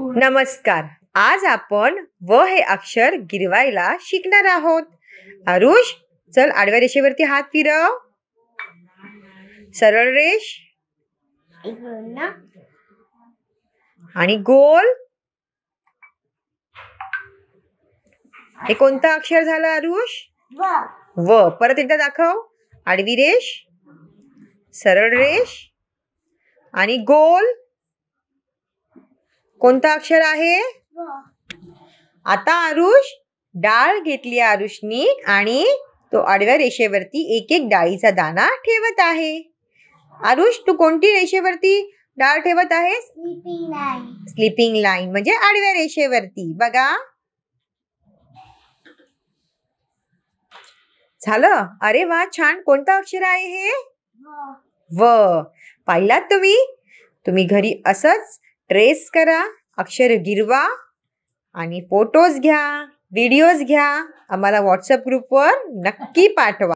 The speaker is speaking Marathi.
नमस्कार आज आपण व हे अक्षर गिरवायला शिकणार आहोत अरुष, चल आडव्या रेषेवरती हात फिरव सरळ रेष आणि गोल हे कोणतं अक्षर झालं अरुष, व परत एकदा दाखव आडवी रेष सरळ रेष आणि गोल कोणतं अक्षर आहे आता आरुष डाळ घेतली आरुषनी आणि तो आडव्या रेषेवरती एक एक डाळीचा दाना ठेवत आहे आरुष तू कोणती रेषेवरती डाळ ठेवत आहे स्लिपिंग लाईन म्हणजे आडव्या रेषेवरती बघा झालं अरे वा छान कोणतं अक्षर आहे हे व पाहिलात तुम्ही तुम्ही घरी असंच ट्रेस करा अक्षर गिरवा आणि फोटोज घ्या व्हिडिओज घ्या आम्हाला व्हॉट्सअप ग्रुपवर नक्की पाठवा